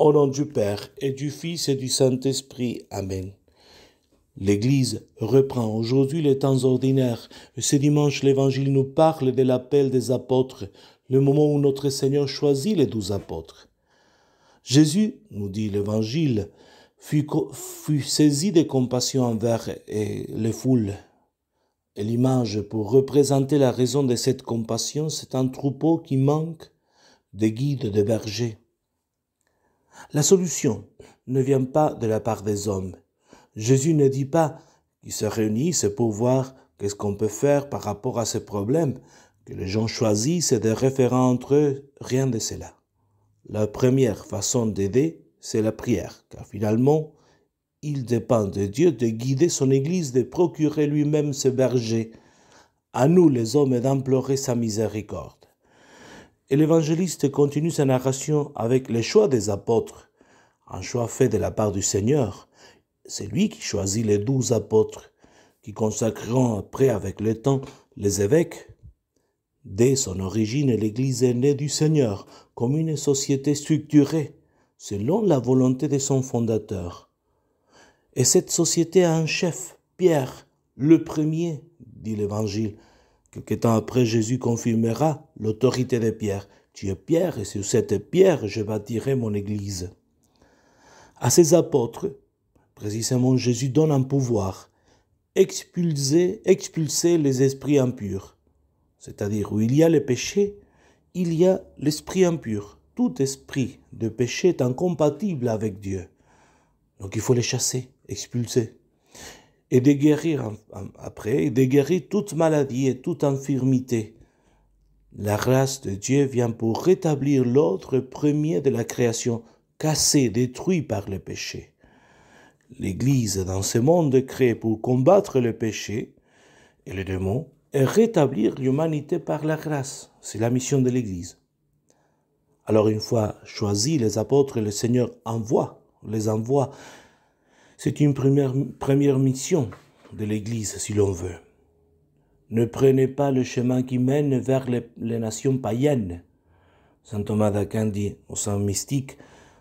Au nom du Père et du Fils et du Saint-Esprit. Amen. L'Église reprend aujourd'hui les temps ordinaires. Ce dimanche, l'Évangile nous parle de l'appel des apôtres, le moment où notre Seigneur choisit les douze apôtres. Jésus, nous dit l'Évangile, fut, saisi de compassion envers les foules. l'image pour représenter la raison de cette compassion, c'est un troupeau qui manque de guides, de bergers. La solution ne vient pas de la part des hommes. Jésus ne dit pas qu'ils se réunissent pour voir qu'est-ce qu'on peut faire par rapport à ce problème, que les gens choisissent et des référents entre eux, rien de cela. La première façon d'aider, c'est la prière, car finalement, il dépend de Dieu de guider son Église, de procurer lui-même ce berger. À nous les hommes d'implorer sa miséricorde. Et l'évangéliste continue sa narration avec le choix des apôtres, un choix fait de la part du Seigneur. C'est lui qui choisit les douze apôtres, qui consacreront après avec le temps les évêques. Dès son origine, l'Église est née du Seigneur comme une société structurée, selon la volonté de son fondateur. Et cette société a un chef, Pierre, le premier, dit l'Évangile, Quelques temps après, Jésus confirmera l'autorité de Pierre. Tu es Pierre et sur cette pierre je bâtirai mon Église. À ses apôtres, précisément Jésus donne un pouvoir, expulser, expulser les esprits impurs. C'est-à-dire où il y a le péché, il y a l'esprit impur. Tout esprit de péché est incompatible avec Dieu. Donc il faut les chasser, expulser et de guérir après, et de guérir toute maladie et toute infirmité. La grâce de Dieu vient pour rétablir l'ordre premier de la création, cassé, détruit par le péché. L'Église dans ce monde est créée pour combattre le péché et les démons et rétablir l'humanité par la grâce. C'est la mission de l'Église. Alors une fois choisis, les apôtres, le Seigneur envoie, les envoie c'est une première, première mission de l'Église, si l'on veut. Ne prenez pas le chemin qui mène vers les, nations païennes. Saint Thomas d'Aquin dit au Saint Mystique,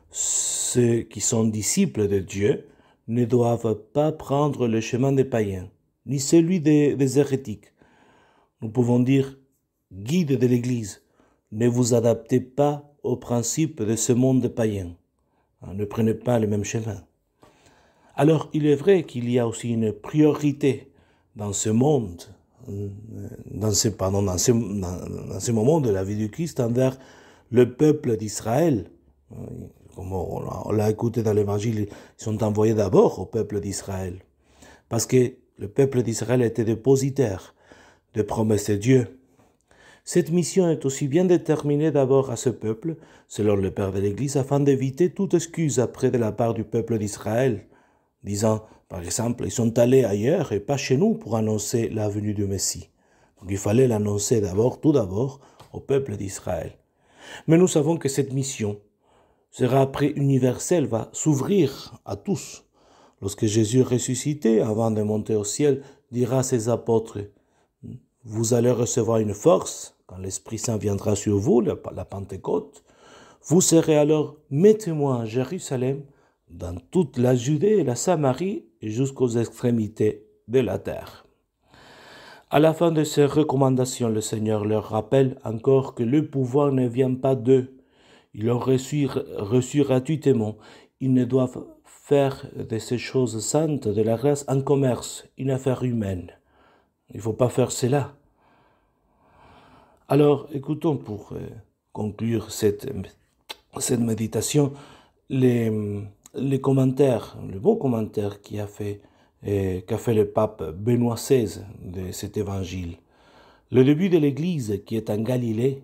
ceux qui sont disciples de Dieu ne doivent pas prendre le chemin des païens, ni celui des, des hérétiques. Nous pouvons dire, guide de l'Église, ne vous adaptez pas aux principes de ce monde païen. Hein, ne prenez pas le même chemin. Alors il est vrai qu'il y a aussi une priorité dans ce monde, euh, dans ce, pardon, dans ce, ce moment de la vie du Christ envers le peuple d'Israël. Euh, comme on l'a écouté dans l'Évangile, ils sont envoyés d'abord au peuple d'Israël. Parce que le peuple d'Israël était dépositaire de promesses de Dieu. Cette mission est aussi bien déterminée d'abord à ce peuple, selon le Père de l'Église, afin d'éviter toute excuse après de la part du peuple d'Israël disant, par exemple, ils sont allés ailleurs et pas chez nous pour annoncer la venue du Messie. Donc il fallait l'annoncer d'abord, tout d'abord, au peuple d'Israël. Mais nous savons que cette mission sera après universelle, va s'ouvrir à tous. Lorsque Jésus ressuscité, avant de monter au ciel, dira à ses apôtres, vous allez recevoir une force quand l'Esprit Saint viendra sur vous, la Pentecôte. Vous serez alors mes témoins à Jérusalem, dans toute la Judée et la Samarie jusqu'aux extrémités de la terre. À la fin de ces recommandations, le Seigneur leur rappelle encore que le pouvoir ne vient pas d'eux. Ils l'ont reçu, reçu gratuitement. Ils ne doivent faire de ces choses saintes de la grâce un commerce, une affaire humaine. Il ne faut pas faire cela. Alors, écoutons pour euh, conclure cette, cette méditation les, les commentaires, le beau commentaire qui a fait, et fait le pape Benoît XVI de cet évangile. Le début de l'Église, qui est en Galilée,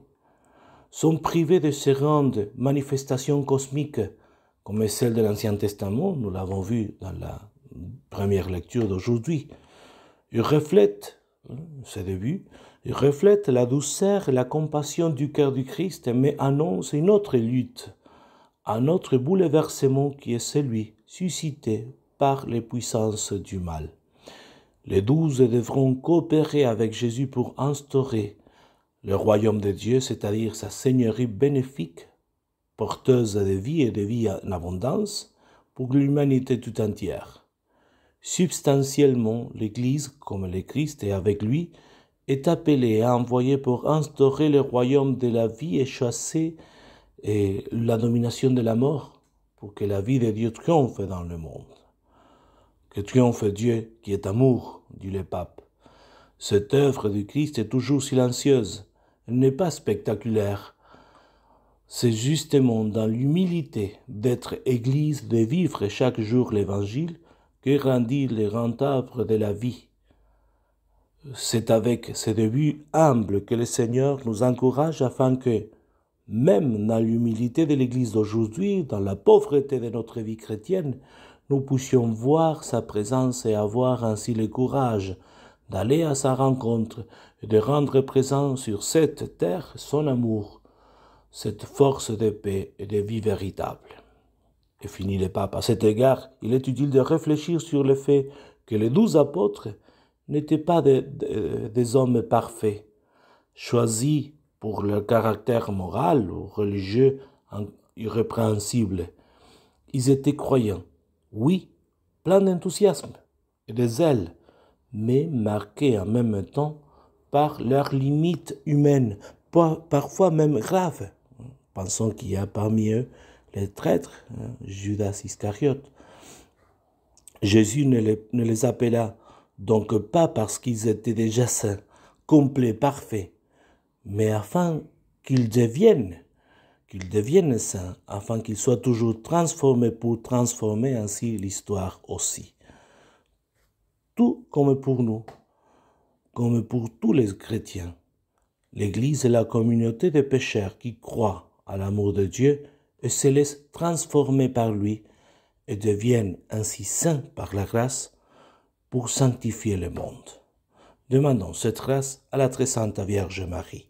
sont privés de ces grandes manifestations cosmiques comme celles de l'Ancien Testament, nous l'avons vu dans la première lecture d'aujourd'hui. Il reflète, hein, ce début, il reflète la douceur et la compassion du cœur du Christ, mais annonce une autre lutte un autre bouleversement qui est celui suscité par les puissances du mal. Les douze devront coopérer avec Jésus pour instaurer le royaume de Dieu, c'est-à-dire sa seigneurie bénéfique, porteuse de vie et de vie en abondance pour l'humanité tout entière. Substantiellement, l'Église, comme le Christ est avec lui, est appelée à envoyer pour instaurer le royaume de la vie et chasser et la domination de la mort pour que la vie de Dieu triomphe dans le monde. Que triomphe Dieu qui est amour, dit le pape. Cette œuvre du Christ est toujours silencieuse, elle n'est pas spectaculaire. C'est justement dans l'humilité d'être Église, de vivre chaque jour l'Évangile, que rendit les rentables de la vie. C'est avec ce débuts humbles que le Seigneur nous encourage afin que, même dans l'humilité de l'Église d'aujourd'hui, dans la pauvreté de notre vie chrétienne, nous puissions voir sa présence et avoir ainsi le courage d'aller à sa rencontre et de rendre présent sur cette terre son amour, cette force de paix et de vie véritable. Et finit le pape. À cet égard, il est utile de réfléchir sur le fait que les douze apôtres n'étaient pas des, des hommes parfaits, choisis pour leur caractère moral ou religieux irrépréhensible. Ils étaient croyants, oui, pleins d'enthousiasme et de zèle, mais marqués en même temps par leurs limites humaines, parfois même graves. Pensons qu'il y a parmi eux les traîtres, hein, Judas Iscariote. Jésus ne les, ne les appela donc pas parce qu'ils étaient déjà saints, complets, parfaits, mais afin qu'ils deviennent, qu'ils deviennent saints, afin qu'ils soient toujours transformés pour transformer ainsi l'histoire aussi. Tout comme pour nous, comme pour tous les chrétiens. L'Église est la communauté de pécheurs qui croient à l'amour de Dieu et se laissent transformer par lui et deviennent ainsi saints par la grâce pour sanctifier le monde. Demandons cette grâce à la très sainte Vierge Marie.